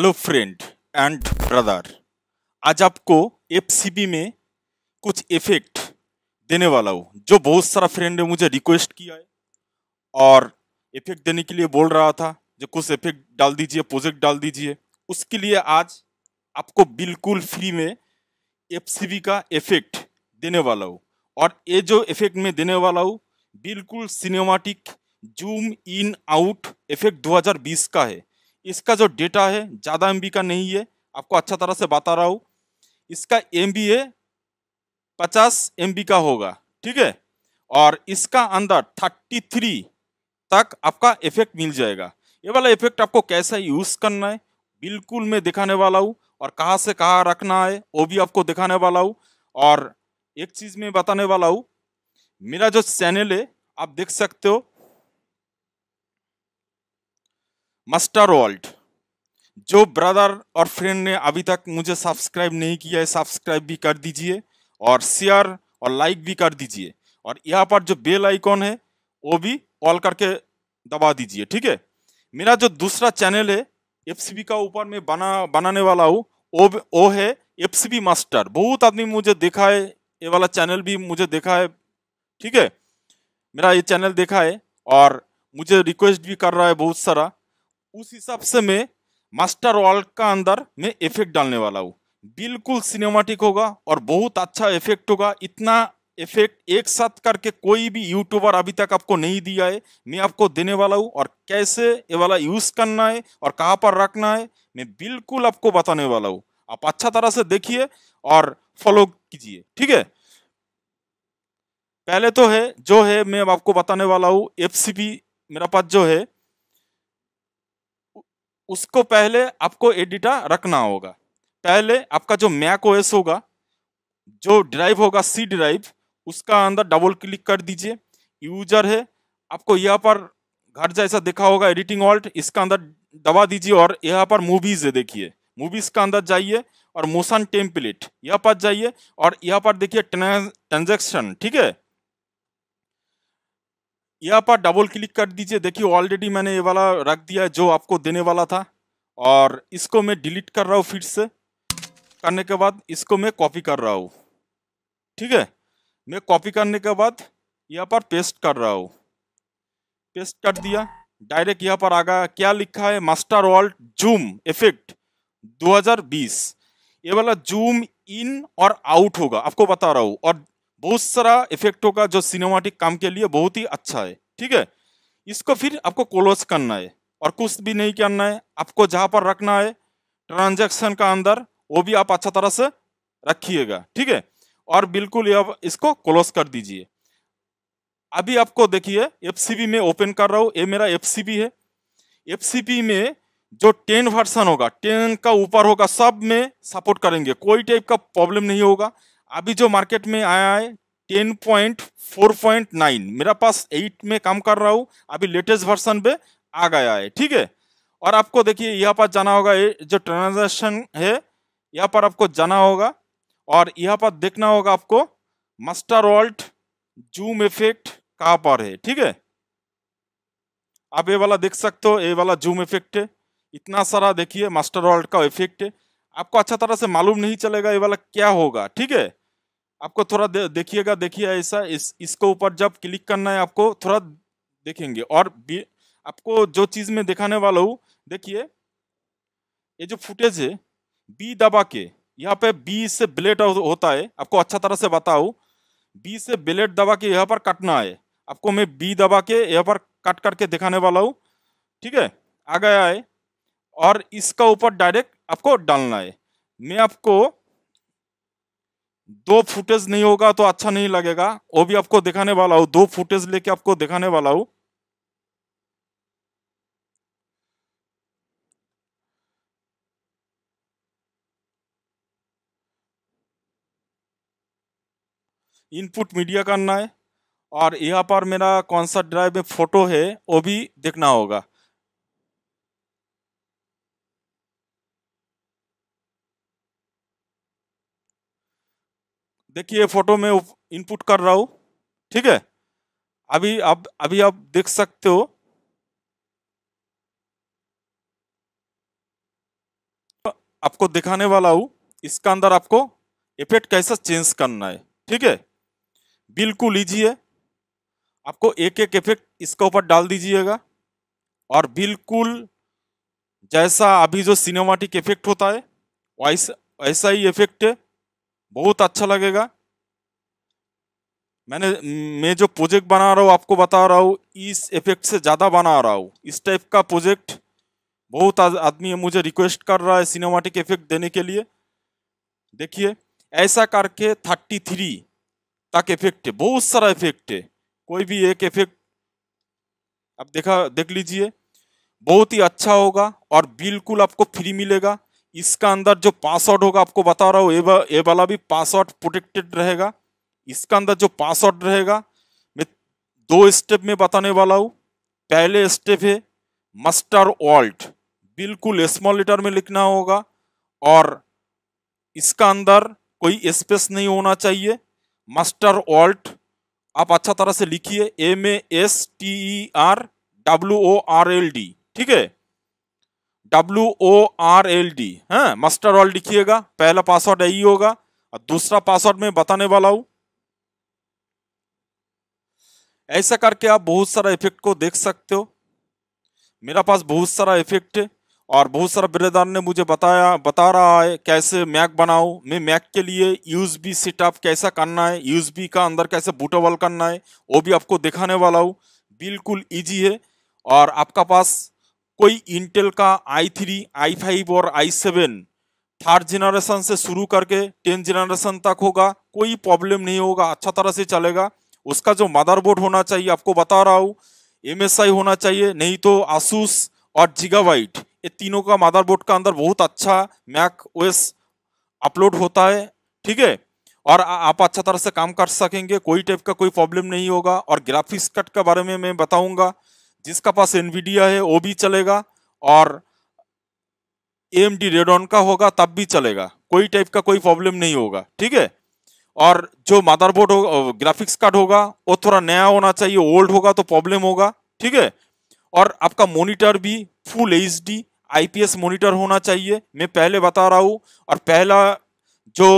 hello friend and brother आज आपको F में कुछ इफेक्ट देने वाला हूँ जो बहुत सारा फ्रेंड ने मुझे रिक्वेस्ट किया है और इफेक्ट देने के लिए बोल रहा था जो कुछ इफेक्ट डाल दीजिए प्रोजेक्ट डाल दीजिए उसके लिए आज आपको बिल्कुल फ्री में एफ का इफेक्ट देने वाला हूँ और ये जो इफेक्ट मैं देने वाला हूँ बिल्कुल cinematic zoom in out effect 2020 का है इसका जो डेटा है ज़्यादा एम का नहीं है आपको अच्छा तरह से बता रहा हूँ इसका एम बी है पचास एम का होगा ठीक है और इसका अंदर थर्टी थ्री तक आपका इफेक्ट मिल जाएगा ये वाला इफेक्ट आपको कैसे यूज़ करना है बिल्कुल मैं दिखाने वाला हूँ और कहाँ से कहाँ रखना है वो भी आपको दिखाने वाला हूँ और एक चीज़ मैं बताने वाला हूँ मेरा जो चैनल है आप देख सकते हो वर्ल्ड जो ब्रदर और फ्रेंड ने अभी तक मुझे सब्सक्राइब नहीं किया है सब्सक्राइब भी कर दीजिए और शेयर और लाइक भी कर दीजिए और यहाँ पर जो बेल आइकॉन है वो भी ऑल करके दबा दीजिए ठीक है मेरा जो दूसरा चैनल है एफ का ऊपर मैं बना बनाने वाला हूँ वो वो है एफ मास्टर बहुत आदमी मुझे देखा है ये वाला चैनल भी मुझे देखा है ठीक है मेरा ये चैनल देखा है और मुझे रिक्वेस्ट भी कर रहा है बहुत सारा उस हिसाब से मैं मास्टर वर्ल्ड का अंदर मैं इफेक्ट डालने वाला हूँ बिल्कुल सिनेमाटिक होगा और बहुत अच्छा इफेक्ट होगा इतना इफेक्ट एक साथ करके कोई भी यूट्यूबर अभी तक आपको नहीं दिया है मैं आपको देने वाला हूँ और कैसे ये वाला यूज़ करना है और कहाँ पर रखना है मैं बिल्कुल आपको बताने वाला हूँ आप अच्छा तरह से देखिए और फॉलो कीजिए ठीक है पहले तो है जो है मैं आपको बताने वाला हूँ एफ मेरा पास जो है उसको पहले आपको एडिटा रखना होगा पहले आपका जो मैक ओएस होगा जो ड्राइव होगा सी ड्राइव उसका अंदर डबल क्लिक कर दीजिए यूजर है आपको यहाँ पर घर जैसा देखा होगा एडिटिंग ऑल्ट इसका अंदर दबा दीजिए और यहाँ पर मूवीज है देखिए मूवीज का अंदर जाइए और मोशन टेम्पलेट यहाँ पर जाइए और यहाँ पर देखिए ट्रांजेक्शन ठीक है यहाँ पर डबल क्लिक कर दीजिए देखिए ऑलरेडी मैंने ये वाला रख दिया है जो आपको देने वाला था और इसको मैं डिलीट कर रहा हूँ फिर से करने के बाद इसको मैं कॉपी कर रहा हूँ ठीक है मैं कॉपी करने के बाद यहाँ पर पेस्ट कर रहा हूँ पेस्ट कर दिया डायरेक्ट यहाँ पर आ गया क्या लिखा है मास्टर वर्ल्ड जूम इफेक्ट 2020 ये वाला जूम इन और आउट होगा आपको बता रहा हूँ और बहुत सारा इफेक्टों का जो सिनेमाटिक काम के लिए बहुत ही अच्छा है ठीक है इसको फिर आपको क्लोज करना है और कुछ भी नहीं करना है आपको जहाँ पर रखना है ट्रांजेक्शन का अंदर वो भी आप अच्छा तरह से रखिएगा ठीक है और बिल्कुल अब इसको क्लोज कर दीजिए अभी आपको देखिए एफ में ओपन कर रहा हूँ ये मेरा एफ है एफ में जो टेन वर्सन होगा टेन का ऊपर होगा सब में सपोर्ट करेंगे कोई टाइप का प्रॉब्लम नहीं होगा अभी जो मार्केट में आया है ten point four point nine मेरा पास एट में काम कर रहा हूँ अभी लेटेस्ट वर्सन पे आ गया है ठीक है और आपको देखिए यहाँ पर जाना होगा ये जो ट्रांजेक्शन है यहाँ पर आपको जाना होगा और यहाँ पर देखना होगा आपको मास्टर वॉल्ट जूम इफेक्ट कहाँ पर है ठीक है आप ये वाला देख सकते हो ये वाला जूम इफेक्ट है इतना सारा देखिए मास्टर वॉल्ट का इफेक्ट है आपको अच्छा तरह से मालूम नहीं चलेगा ये वाला क्या होगा ठीक है आपको थोड़ा दे, देखिएगा देखिए ऐसा इस इसको ऊपर जब क्लिक करना है आपको थोड़ा देखेंगे और भी आपको जो चीज़ में दिखाने वाला हूँ देखिए ये जो फुटेज है बी दबा के यहाँ पे बी से ब्लेड होता है आपको अच्छा तरह से बताऊँ बी से ब्लेड दबा के यहाँ पर काटना है आपको मैं बी दबा के यहाँ पर कट करके दिखाने वाला हूँ ठीक है आ गया है और इसका ऊपर डायरेक्ट आपको डालना है मैं आपको दो फुटेज नहीं होगा तो अच्छा नहीं लगेगा वो भी आपको दिखाने वाला हूं दो फुटेज लेके आपको दिखाने वाला हूं इनपुट मीडिया करना है और यहाँ पर मेरा कौन सा ड्राइव में फोटो है वो भी देखना होगा देखिए फोटो में इनपुट कर रहा हूँ ठीक है अभी आप अभी आप देख सकते हो आपको दिखाने वाला हूँ इसका अंदर आपको इफेक्ट कैसा चेंज करना है ठीक है बिल्कुल लीजिए आपको एक एक इफेक्ट इसके ऊपर डाल दीजिएगा और बिल्कुल जैसा अभी जो सिनेमाटिक इफेक्ट होता है वैसा वैसा ही इफेक्ट है बहुत अच्छा लगेगा मैंने मैं जो प्रोजेक्ट बना रहा हूँ आपको बता रहा हूँ इस इफेक्ट से ज़्यादा बना रहा हूँ इस टाइप का प्रोजेक्ट बहुत आदमी मुझे रिक्वेस्ट कर रहा है सिनेमाटिक इफेक्ट देने के लिए देखिए ऐसा करके थर्टी थ्री तक इफेक्ट है बहुत सारा इफेक्ट है कोई भी एक इफेक्ट आप देखा देख लीजिए बहुत ही अच्छा होगा और बिल्कुल आपको फ्री मिलेगा इसका अंदर जो पासवर्ड होगा आपको बता रहा हूँ ये वाला भी पासवर्ड प्रोटेक्टेड रहेगा इसका अंदर जो पासवर्ड रहेगा मैं दो स्टेप में बताने वाला हूँ पहले स्टेप है मस्टर ऑल्ट बिल्कुल स्मॉल लेटर में लिखना होगा और इसका अंदर कोई स्पेस नहीं होना चाहिए मस्टर ऑल्ट आप अच्छा तरह से लिखिए M A S T E R W O R L D ठीक है W O R L D है मास्टर ऑल लिखिएगा पहला पासवर्ड यही होगा और दूसरा पासवर्ड में बताने वाला हूं ऐसा करके आप बहुत सारा इफेक्ट को देख सकते हो मेरा पास बहुत सारा इफेक्ट है और बहुत सारा बिरेदार ने मुझे बताया बता रहा है कैसे मैक बनाऊ मैं मैक के लिए यूज बी सेटअप कैसा करना है यूज बी का अंदर कैसे बूटोवल करना है वो भी आपको दिखाने वाला हूँ बिल्कुल ईजी है और आपका पास कोई इंटेल का आई थ्री आई फाइव और आई सेवन थर्ड जनरेशन से शुरू करके टेंथ जनरेशन तक होगा कोई प्रॉब्लम नहीं होगा अच्छा तरह से चलेगा उसका जो मदरबोर्ड होना चाहिए आपको बता रहा हूँ एम होना चाहिए नहीं तो आसूस और जिगावाइट ये तीनों का मदरबोर्ड का अंदर बहुत अच्छा मैक ओएस अपलोड होता है ठीक है और आप अच्छा तरह से काम कर सकेंगे कोई टाइप का कोई प्रॉब्लम नहीं होगा और ग्राफिक्स कट के बारे में मैं बताऊंगा जिसका पास एनवीडिया है वो भी चलेगा और एम डी रेडोन का होगा तब भी चलेगा कोई टाइप का कोई प्रॉब्लम नहीं होगा ठीक है और जो मदरबोर्ड होगा ग्राफिक्स कार्ड होगा वो थोड़ा नया होना चाहिए ओल्ड होगा तो प्रॉब्लम होगा ठीक है और आपका मॉनिटर भी full H D S monitor होना चाहिए मैं पहले बता रहा हूँ और पहला जो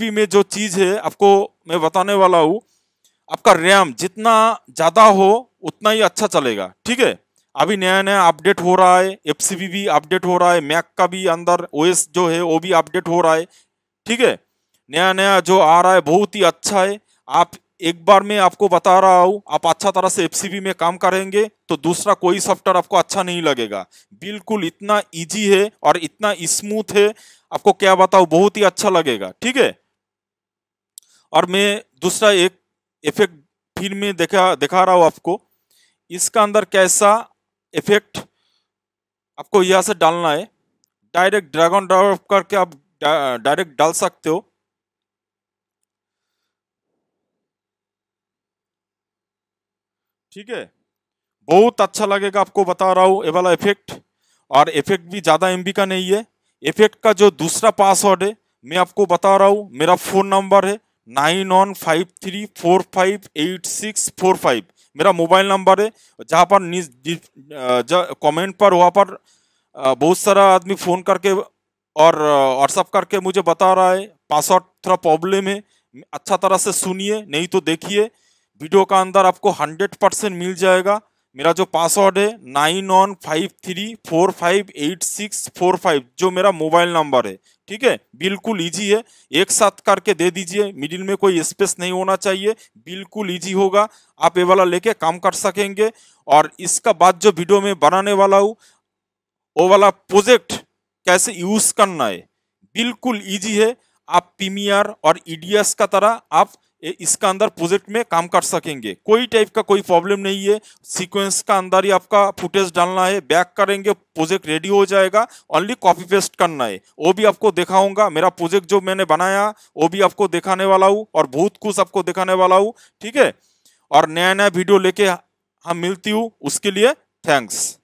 बी में जो चीज़ है आपको मैं बताने वाला हूँ आपका रैम जितना ज़्यादा हो उतना ही अच्छा चलेगा ठीक है अभी नया नया अपडेट हो रहा है एफ भी अपडेट हो रहा है मैक का भी अंदर ओएस जो है वो भी अपडेट हो रहा है ठीक है नया नया जो आ रहा है बहुत ही अच्छा है आप एक बार मैं आपको बता रहा हूँ आप अच्छा तरह से एफ में काम करेंगे तो दूसरा कोई सॉफ्टवेयर आपको अच्छा नहीं लगेगा बिल्कुल इतना ईजी है और इतना स्मूथ है आपको क्या बताऊँ बहुत ही अच्छा लगेगा ठीक है और मैं दूसरा एक इफेक्ट फिर में देखा दिखा रहा हूँ आपको इसका अंदर कैसा इफेक्ट आपको यहाँ से डालना है डायरेक्ट ड्रैगन ड्रॉप करके आप डायरेक्ट डाल सकते हो ठीक है बहुत अच्छा लगेगा आपको बता रहा हूँ ये वाला इफेक्ट और इफेक्ट भी ज़्यादा एमबी का नहीं है इफेक्ट का जो दूसरा पासवर्ड है मैं आपको बता रहा हूँ मेरा फ़ोन नंबर है nine one five three four five eight six four five मेरा मोबाइल नंबर है जहाँ पर कमेंट पर वहाँ पर बहुत सारा आदमी फ़ोन करके और व्हाट्सअप करके मुझे बता रहा है पासवर्ड थोड़ा प्रॉब्लम है अच्छा तरह से सुनिए नहीं तो देखिए वीडियो का अंदर आपको हंड्रेड परसेंट मिल जाएगा मेरा जो पासवर्ड है nine one five three four five eight six four five जो मेरा मोबाइल नंबर है ठीक है बिल्कुल ईजी है एक साथ करके दे दीजिए मिडिल में कोई स्पेस नहीं होना चाहिए बिल्कुल ईजी होगा आप ये वाला लेके काम कर सकेंगे और इसका बाद जो वीडियो में बनाने वाला हूँ वो वाला प्रोजेक्ट कैसे यूज़ करना है बिल्कुल ईजी है आप प्रीमियर और ईडीएस का तरह आप इसका अंदर प्रोजेक्ट में काम कर सकेंगे कोई टाइप का कोई प्रॉब्लम नहीं है सीक्वेंस का अंदर ही आपका फुटेज डालना है बैक करेंगे प्रोजेक्ट रेडी हो जाएगा ओनली कॉपी पेस्ट करना है वो भी आपको दिखाऊंगा मेरा प्रोजेक्ट जो मैंने बनाया वो भी आपको दिखाने वाला हूँ और बहुत कुछ आपको दिखाने वाला हूँ ठीक है और नया नया वीडियो लेके हम मिलती हूँ उसके लिए थैंक्स